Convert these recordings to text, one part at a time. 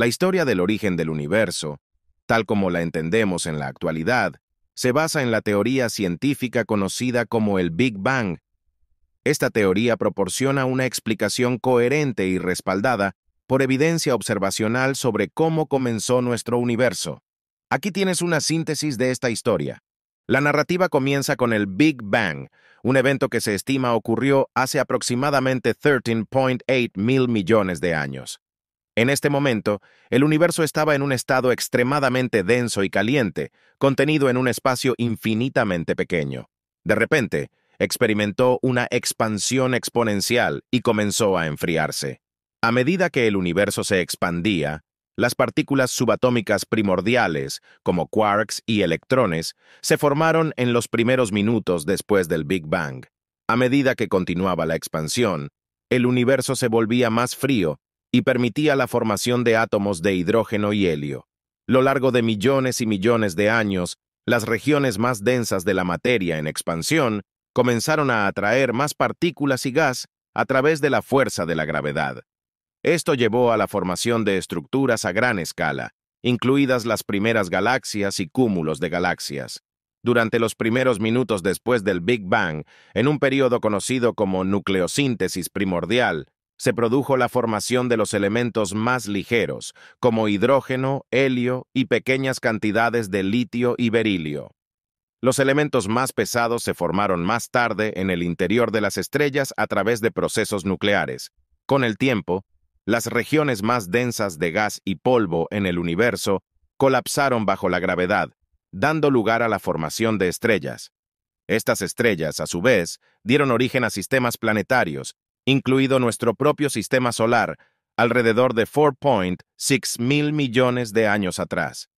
La historia del origen del universo, tal como la entendemos en la actualidad, se basa en la teoría científica conocida como el Big Bang. Esta teoría proporciona una explicación coherente y respaldada por evidencia observacional sobre cómo comenzó nuestro universo. Aquí tienes una síntesis de esta historia. La narrativa comienza con el Big Bang, un evento que se estima ocurrió hace aproximadamente 13.8 mil millones de años. En este momento, el universo estaba en un estado extremadamente denso y caliente, contenido en un espacio infinitamente pequeño. De repente, experimentó una expansión exponencial y comenzó a enfriarse. A medida que el universo se expandía, las partículas subatómicas primordiales, como quarks y electrones, se formaron en los primeros minutos después del Big Bang. A medida que continuaba la expansión, el universo se volvía más frío y permitía la formación de átomos de hidrógeno y helio. Lo largo de millones y millones de años, las regiones más densas de la materia en expansión comenzaron a atraer más partículas y gas a través de la fuerza de la gravedad. Esto llevó a la formación de estructuras a gran escala, incluidas las primeras galaxias y cúmulos de galaxias. Durante los primeros minutos después del Big Bang, en un periodo conocido como nucleosíntesis primordial, se produjo la formación de los elementos más ligeros, como hidrógeno, helio y pequeñas cantidades de litio y berilio. Los elementos más pesados se formaron más tarde en el interior de las estrellas a través de procesos nucleares. Con el tiempo, las regiones más densas de gas y polvo en el universo colapsaron bajo la gravedad, dando lugar a la formación de estrellas. Estas estrellas, a su vez, dieron origen a sistemas planetarios incluido nuestro propio sistema solar, alrededor de 4.6 mil millones de años atrás.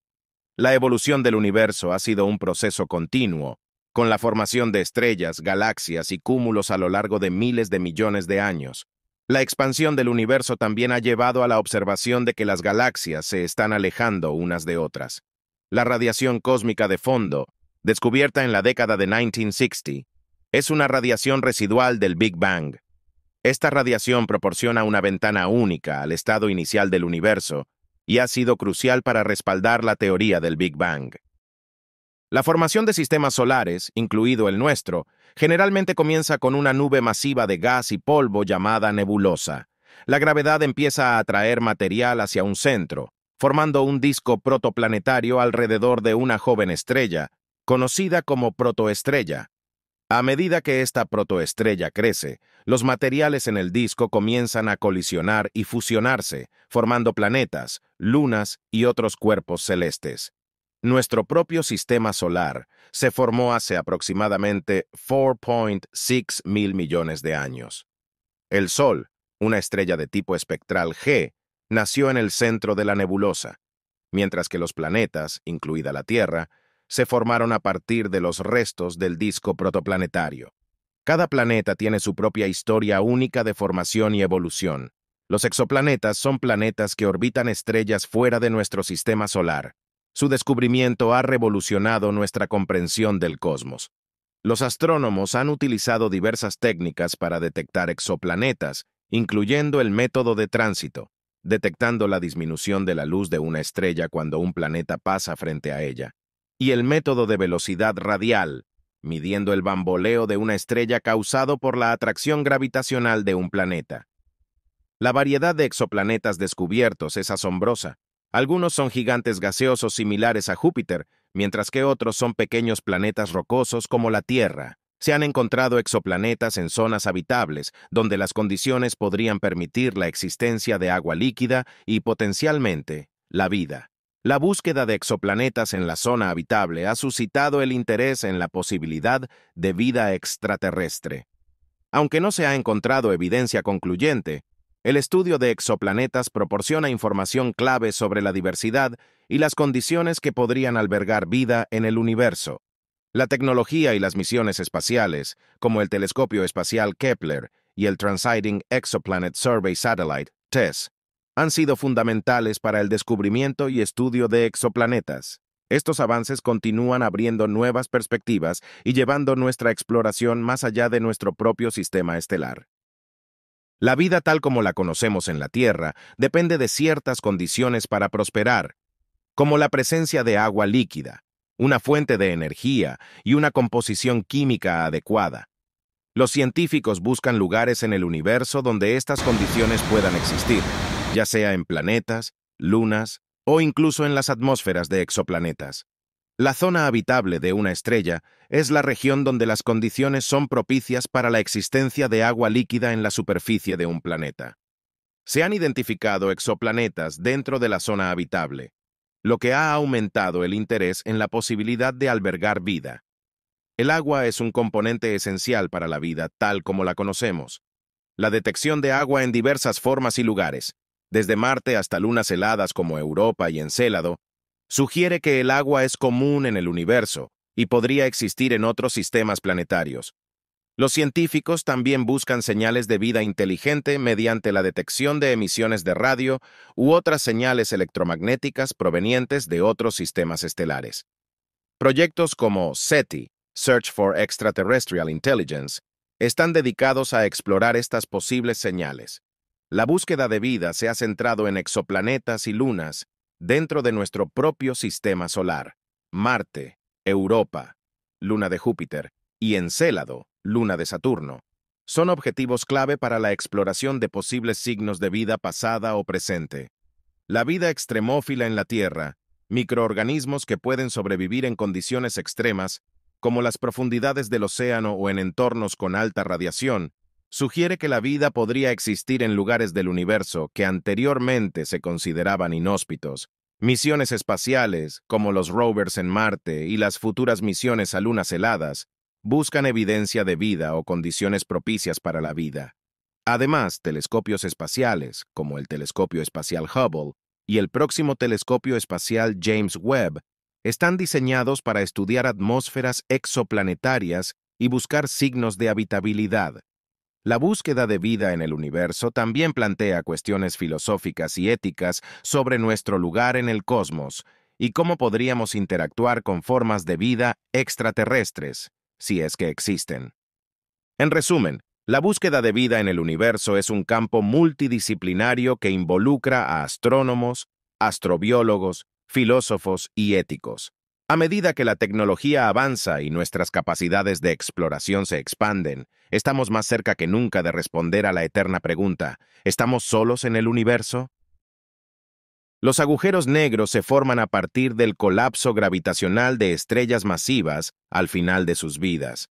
La evolución del universo ha sido un proceso continuo, con la formación de estrellas, galaxias y cúmulos a lo largo de miles de millones de años. La expansión del universo también ha llevado a la observación de que las galaxias se están alejando unas de otras. La radiación cósmica de fondo, descubierta en la década de 1960, es una radiación residual del Big Bang, esta radiación proporciona una ventana única al estado inicial del universo y ha sido crucial para respaldar la teoría del Big Bang. La formación de sistemas solares, incluido el nuestro, generalmente comienza con una nube masiva de gas y polvo llamada nebulosa. La gravedad empieza a atraer material hacia un centro, formando un disco protoplanetario alrededor de una joven estrella, conocida como protoestrella. A medida que esta protoestrella crece, los materiales en el disco comienzan a colisionar y fusionarse, formando planetas, lunas y otros cuerpos celestes. Nuestro propio sistema solar se formó hace aproximadamente 4.6 mil millones de años. El Sol, una estrella de tipo espectral G, nació en el centro de la nebulosa, mientras que los planetas, incluida la Tierra, se formaron a partir de los restos del disco protoplanetario. Cada planeta tiene su propia historia única de formación y evolución. Los exoplanetas son planetas que orbitan estrellas fuera de nuestro sistema solar. Su descubrimiento ha revolucionado nuestra comprensión del cosmos. Los astrónomos han utilizado diversas técnicas para detectar exoplanetas, incluyendo el método de tránsito, detectando la disminución de la luz de una estrella cuando un planeta pasa frente a ella y el método de velocidad radial, midiendo el bamboleo de una estrella causado por la atracción gravitacional de un planeta. La variedad de exoplanetas descubiertos es asombrosa. Algunos son gigantes gaseosos similares a Júpiter, mientras que otros son pequeños planetas rocosos como la Tierra. Se han encontrado exoplanetas en zonas habitables, donde las condiciones podrían permitir la existencia de agua líquida y, potencialmente, la vida. La búsqueda de exoplanetas en la zona habitable ha suscitado el interés en la posibilidad de vida extraterrestre. Aunque no se ha encontrado evidencia concluyente, el estudio de exoplanetas proporciona información clave sobre la diversidad y las condiciones que podrían albergar vida en el universo. La tecnología y las misiones espaciales, como el telescopio espacial Kepler y el Transiting Exoplanet Survey Satellite, TESS, han sido fundamentales para el descubrimiento y estudio de exoplanetas. Estos avances continúan abriendo nuevas perspectivas y llevando nuestra exploración más allá de nuestro propio sistema estelar. La vida tal como la conocemos en la Tierra depende de ciertas condiciones para prosperar, como la presencia de agua líquida, una fuente de energía y una composición química adecuada. Los científicos buscan lugares en el universo donde estas condiciones puedan existir ya sea en planetas, lunas o incluso en las atmósferas de exoplanetas. La zona habitable de una estrella es la región donde las condiciones son propicias para la existencia de agua líquida en la superficie de un planeta. Se han identificado exoplanetas dentro de la zona habitable, lo que ha aumentado el interés en la posibilidad de albergar vida. El agua es un componente esencial para la vida tal como la conocemos. La detección de agua en diversas formas y lugares, desde Marte hasta lunas heladas como Europa y Encélado, sugiere que el agua es común en el universo y podría existir en otros sistemas planetarios. Los científicos también buscan señales de vida inteligente mediante la detección de emisiones de radio u otras señales electromagnéticas provenientes de otros sistemas estelares. Proyectos como SETI, Search for Extraterrestrial Intelligence, están dedicados a explorar estas posibles señales. La búsqueda de vida se ha centrado en exoplanetas y lunas dentro de nuestro propio sistema solar. Marte, Europa, luna de Júpiter, y Encélado, luna de Saturno, son objetivos clave para la exploración de posibles signos de vida pasada o presente. La vida extremófila en la Tierra, microorganismos que pueden sobrevivir en condiciones extremas, como las profundidades del océano o en entornos con alta radiación, sugiere que la vida podría existir en lugares del universo que anteriormente se consideraban inhóspitos. Misiones espaciales, como los rovers en Marte y las futuras misiones a lunas heladas, buscan evidencia de vida o condiciones propicias para la vida. Además, telescopios espaciales, como el Telescopio Espacial Hubble y el próximo Telescopio Espacial James Webb, están diseñados para estudiar atmósferas exoplanetarias y buscar signos de habitabilidad. La búsqueda de vida en el universo también plantea cuestiones filosóficas y éticas sobre nuestro lugar en el cosmos y cómo podríamos interactuar con formas de vida extraterrestres, si es que existen. En resumen, la búsqueda de vida en el universo es un campo multidisciplinario que involucra a astrónomos, astrobiólogos, filósofos y éticos, a medida que la tecnología avanza y nuestras capacidades de exploración se expanden, estamos más cerca que nunca de responder a la eterna pregunta, ¿estamos solos en el universo? Los agujeros negros se forman a partir del colapso gravitacional de estrellas masivas al final de sus vidas.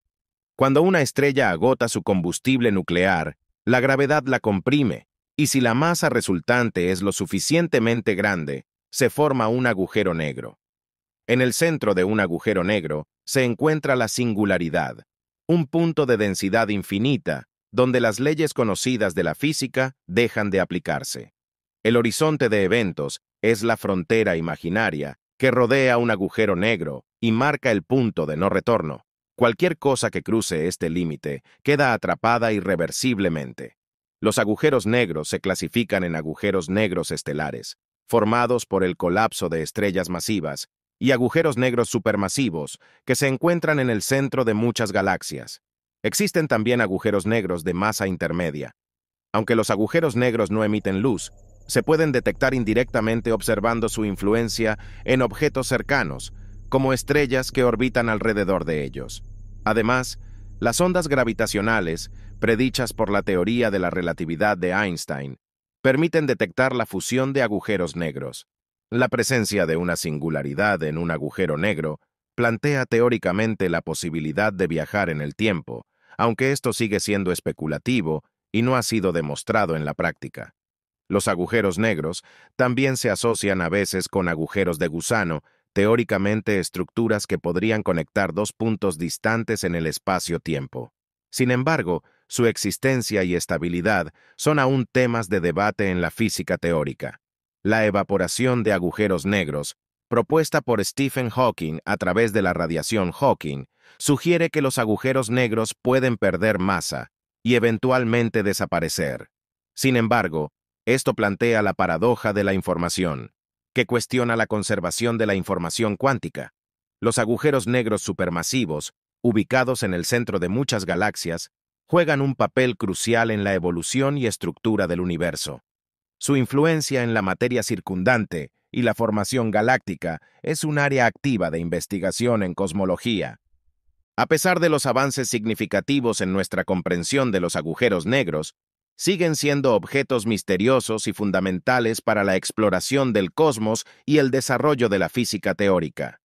Cuando una estrella agota su combustible nuclear, la gravedad la comprime, y si la masa resultante es lo suficientemente grande, se forma un agujero negro. En el centro de un agujero negro se encuentra la singularidad, un punto de densidad infinita donde las leyes conocidas de la física dejan de aplicarse. El horizonte de eventos es la frontera imaginaria que rodea un agujero negro y marca el punto de no retorno. Cualquier cosa que cruce este límite queda atrapada irreversiblemente. Los agujeros negros se clasifican en agujeros negros estelares, formados por el colapso de estrellas masivas y agujeros negros supermasivos que se encuentran en el centro de muchas galaxias. Existen también agujeros negros de masa intermedia. Aunque los agujeros negros no emiten luz, se pueden detectar indirectamente observando su influencia en objetos cercanos, como estrellas que orbitan alrededor de ellos. Además, las ondas gravitacionales, predichas por la teoría de la relatividad de Einstein, permiten detectar la fusión de agujeros negros. La presencia de una singularidad en un agujero negro plantea teóricamente la posibilidad de viajar en el tiempo, aunque esto sigue siendo especulativo y no ha sido demostrado en la práctica. Los agujeros negros también se asocian a veces con agujeros de gusano, teóricamente estructuras que podrían conectar dos puntos distantes en el espacio-tiempo. Sin embargo, su existencia y estabilidad son aún temas de debate en la física teórica la evaporación de agujeros negros, propuesta por Stephen Hawking a través de la radiación Hawking, sugiere que los agujeros negros pueden perder masa y eventualmente desaparecer. Sin embargo, esto plantea la paradoja de la información, que cuestiona la conservación de la información cuántica. Los agujeros negros supermasivos, ubicados en el centro de muchas galaxias, juegan un papel crucial en la evolución y estructura del universo. Su influencia en la materia circundante y la formación galáctica es un área activa de investigación en cosmología. A pesar de los avances significativos en nuestra comprensión de los agujeros negros, siguen siendo objetos misteriosos y fundamentales para la exploración del cosmos y el desarrollo de la física teórica.